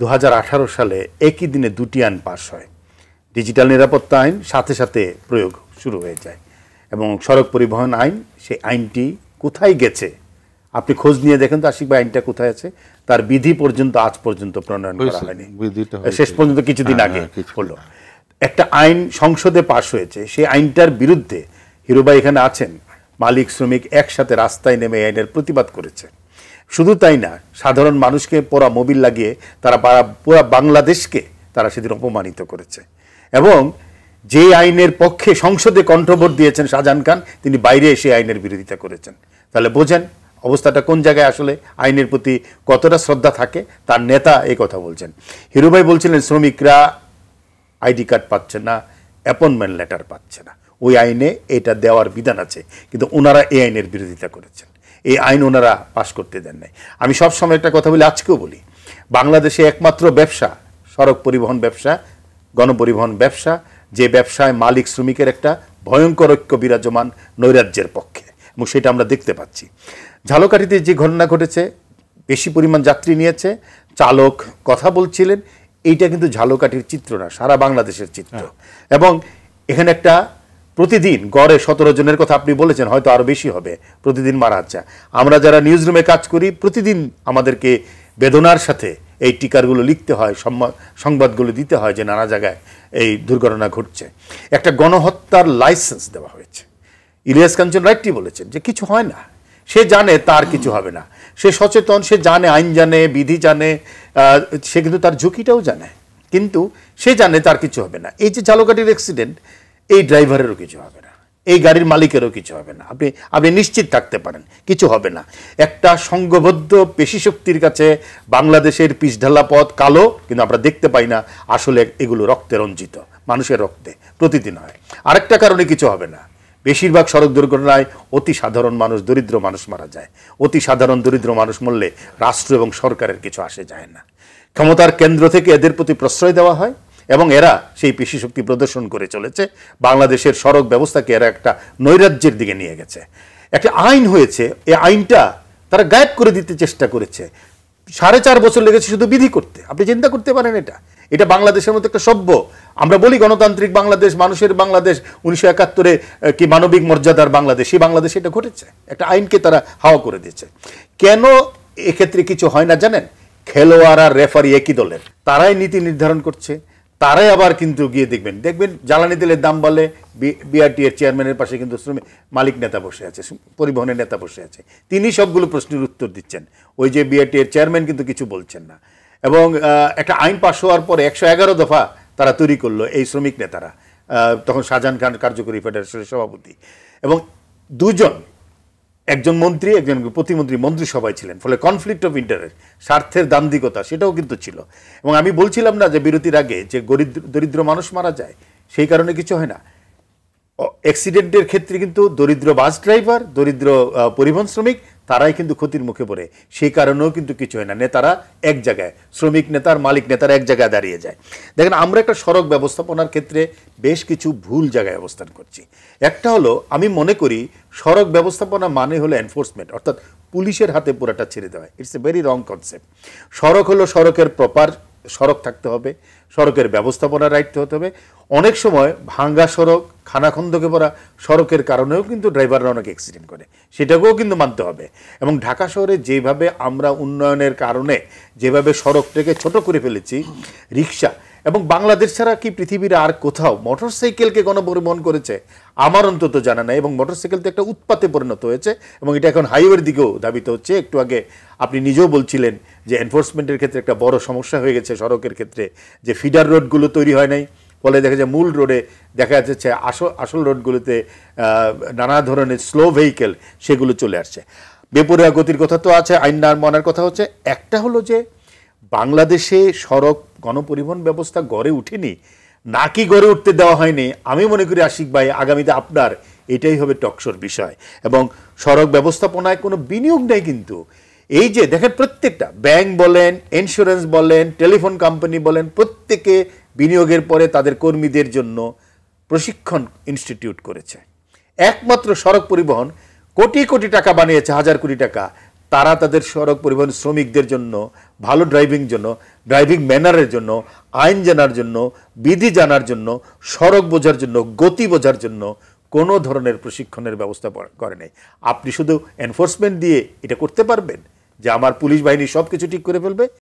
দু সালে একই দিনে দুটি আইন পাশ হয় ডিজিটাল নিরাপত্তা আইন সাথে সাথে প্রয়োগ শুরু হয়ে যায় এবং সড়ক পরিবহন আইন সেই আইনটি কোথায় গেছে আপনি খোঁজ নিয়ে দেখেন তো আশিক ভাই আইনটা কোথায় আছে তার বিধি পর্যন্ত আজ পর্যন্ত প্রণয়ন করা হয়নি শেষ পর্যন্ত কিছুদিন হ্যাঁ, আগে হ্যাঁ, হলো একটা আইন সংসদে পাশ হয়েছে সেই আইনটার বিরুদ্ধে হিরোবাই এখানে আছেন মালিক শ্রমিক একসাথে রাস্তায় নেমে আইনের প্রতিবাদ করেছে শুধু তাই না সাধারণ মানুষকে পোড়া মোবিল লাগিয়ে তারা পুরা বাংলাদেশকে তারা সেদিন অপমানিত করেছে এবং যে আইনের পক্ষে সংসদে কণ্ঠভোট দিয়েছেন শাহজাহান খান তিনি বাইরে এসে আইনের বিরোধিতা করেছেন তাহলে বোঝেন অবস্থাটা কোন জায়গায় আসলে আইনের প্রতি কতটা শ্রদ্ধা থাকে তার নেতা এই কথা বলছেন হিরুভাই বলছিলেন শ্রমিকরা আইডি কার্ড পাচ্ছে না অ্যাপয়েন্টমেন্ট লেটার পাচ্ছে না ওই আইনে এটা দেওয়ার বিধান আছে কিন্তু ওনারা এই আইনের বিরোধিতা করেছেন এই আইন ওনারা পাশ করতে দেন নাই আমি সবসময় একটা কথা বলি আজকেও বলি বাংলাদেশে একমাত্র ব্যবসা সড়ক পরিবহন ব্যবসা গণপরিবহন ব্যবসা যে ব্যবসায় মালিক শ্রমিকের একটা ভয়ঙ্কর ঐক্য বিরাজমান নৈরাজ্যের পক্ষে এবং সেটা আমরা দেখতে পাচ্ছি ঝালকাঠিতে যে ঘটনা ঘটেছে বেশি পরিমাণ যাত্রী নিয়েছে চালক কথা বলছিলেন এইটা কিন্তু ঝালকাঠির চিত্র না সারা বাংলাদেশের চিত্র হ্যাঁ। এবং এখানে একটা প্রতিদিন গড়ে সতেরো জনের কথা আপনি বলেছেন হয়তো আরও বেশি হবে প্রতিদিন মারা যাচ্ছে আমরা যারা নিউজরুমে কাজ করি প্রতিদিন আমাদেরকে বেদনার সাথে এই টিকারগুলো লিখতে হয় সংবাদগুলো দিতে হয় যে নানা জায়গায় এই দুর্ঘটনা ঘটছে একটা গণহত্যার লাইসেন্স দেওয়া হয়েছে ইলিয়াস কাঞ্চন রাইটটি বলেছেন যে কিছু হয় না সে জানে তার কিছু হবে না সে সচেতন সে জানে আইন জানে বিধি জানে সে কিন্তু তার ঝুঁকিটাও জানে কিন্তু সে জানে তার কিছু হবে না এই যে ঝালকাটির অ্যাক্সিডেন্ট এই ড্রাইভারেরও কিছু হবে না এই গাড়ির মালিকেরও কিছু হবে না আপনি আপনি নিশ্চিত থাকতে পারেন কিছু হবে না একটা সংঘবদ্ধ পেশিশক্তির কাছে বাংলাদেশের পিছঢালা পথ কালো কিন্তু আমরা দেখতে পাই না আসলে এগুলো রক্তে রঞ্জিত মানুষের রক্তে প্রতিদিন হয় আরেকটা কারণে কিছু হবে না বেশিরভাগ সড়ক দুর্ঘটনায় অতি সাধারণ মানুষ দরিদ্র মানুষ মারা যায় অতি সাধারণ দরিদ্র মানুষ মরলে রাষ্ট্র এবং সরকারের কিছু আসে যায় না ক্ষমতার কেন্দ্র থেকে এদের প্রতি প্রশ্রয় দেওয়া হয় এবং এরা সেই শক্তি প্রদর্শন করে চলেছে বাংলাদেশের সড়ক ব্যবস্থাকে এরা একটা নৈরাজ্যের দিকে নিয়ে গেছে একটা আইন হয়েছে এই আইনটা তারা গায়েব করে দিতে চেষ্টা করেছে সাড়ে চার বছর লেগেছে শুধু বিধি করতে আপনি চিন্তা করতে পারেন এটা এটা বাংলাদেশের মতো একটা সভ্য আমরা বলি গণতান্ত্রিক বাংলাদেশ মানুষের বাংলাদেশ উনিশশো একাত্তরে কি মানবিক মর্যাদার বাংলাদেশ সেই বাংলাদেশে এটা ঘটেছে একটা আইনকে তারা হাওয়া করে দিয়েছে কেন এক্ষেত্রে কিছু হয় না জানেন খেলোয়াড় আর রেফারি একই দলের তারাই নীতি নির্ধারণ করছে তারাই আবার কিন্তু গিয়ে দেখবেন দেখবেন জ্বালানি তেলের দাম বাড়লে বিআরটি এর চেয়ারম্যানের পাশে কিন্তু শ্রমিক মালিক নেতা বসে আছে পরিবহনের নেতা বসে আছে তিনি সবগুলো প্রশ্নের উত্তর দিচ্ছেন ওই যে বিআরটি এর চেয়ারম্যান কিন্তু কিছু বলছেন না এবং একটা আইন পাশ হওয়ার পরে একশো এগারো দফা তারা তৈরি করলো এই শ্রমিক নেতারা তখন শাহজাহান খান কার্যকরী ফেডারেশনের সভাপতি এবং দুজন একজন মন্ত্রী একজন প্রতিমন্ত্রী মন্ত্রিসভায় ছিলেন ফলে কনফ্লিক্ট অফ ইন্টারেস্ট স্বার্থের দান্দিকতা সেটাও কিন্তু ছিল এবং আমি বলছিলাম না যে বিরতির আগে যে গরিব দরিদ্র মানুষ মারা যায় সেই কারণে কিছু হয় না অ্যাক্সিডেন্টের ক্ষেত্রে কিন্তু দরিদ্র বাস ড্রাইভার দরিদ্র পরিবহন শ্রমিক তারাই কিন্তু ক্ষতির মুখে পড়ে সেই কারণেও কিন্তু কিছু হয় না নেতারা এক জায়গায় শ্রমিক নেতার মালিক নেতারা এক জায়গায় দাঁড়িয়ে যায় দেখেন আমরা একটা সড়ক ব্যবস্থাপনার ক্ষেত্রে বেশ কিছু ভুল জায়গায় অবস্থান করছি একটা হলো আমি মনে করি সড়ক ব্যবস্থাপনা মানে হলো এনফোর্সমেন্ট অর্থাৎ পুলিশের হাতে পুরাটা ছেড়ে দেওয়া it's a very wrong concept সড়ক হলো সড়কের প্রপার সড়ক থাকতে হবে সড়কের ব্যবস্থাপনা রাখতে হতে হবে অনেক সময় ভাঙ্গা সড়ক খানাখন্দকে পড়া সড়কের কারণেও কিন্তু ড্রাইভাররা অনেক অ্যাক্সিডেন্ট করে সেটাকেও কিন্তু মানতে হবে এবং ঢাকা শহরে যেভাবে আমরা উন্নয়নের কারণে যেভাবে সড়কটাকে ছোট করে ফেলেছি রিক্সা এবং বাংলাদেশ ছাড়া কি পৃথিবীর আর কোথাও সাইকেলকে গণপরিবহন করেছে আমার অন্তত জানা নাই এবং মোটর সাইকেল তো একটা উৎপাতে পরিণত হয়েছে এবং এটা এখন হাইওয়ের দিকেও ধাবিত হচ্ছে একটু আগে আপনি নিজেও বলছিলেন যে এনফোর্সমেন্টের ক্ষেত্রে একটা বড় সমস্যা হয়ে গেছে সড়কের ক্ষেত্রে যে ফিডার রোডগুলো তৈরি হয় নাই ফলে দেখা যায় মূল রোডে দেখা যাচ্ছে আসল আসল রোডগুলোতে নানা ধরনের স্লো ভেহিকেল সেগুলো চলে আসছে বেপরোয়া গতির কথা তো আছে আইন না মনার কথা হচ্ছে একটা হলো যে বাংলাদেশে সড়ক গণপরিবহন ব্যবস্থা গড়ে উঠেনি নাকি গড়ে উঠতে দেওয়া হয়নি আমি মনে করি আশিক ভাই আগামীতে আপনার এটাই হবে টকশোর বিষয় এবং সড়ক ব্যবস্থাপনায় কোনো বিনিয়োগ নেই কিন্তু এই যে দেখেন প্রত্যেকটা ব্যাংক বলেন ইন্স্যুরেন্স বলেন টেলিফোন কোম্পানি বলেন প্রত্যেকে বিনিয়োগের পরে তাদের কর্মীদের জন্য প্রশিক্ষণ ইনস্টিটিউট করেছে একমাত্র সড়ক পরিবহন কোটি কোটি টাকা বানিয়েছে হাজার কোটি টাকা তারা তাদের সড়ক পরিবহন শ্রমিকদের জন্য ভালো ড্রাইভিং জন্য ড্রাইভিং ম্যানারের জন্য আইন জানার জন্য বিধি জানার জন্য সড়ক বোঝার জন্য গতি বোঝার জন্য কোনো ধরনের প্রশিক্ষণের ব্যবস্থা করে নেই আপনি শুধু এনফোর্সমেন্ট দিয়ে এটা করতে পারবেন যে আমার পুলিশ বাহিনী সব কিছু ঠিক করে ফেলবে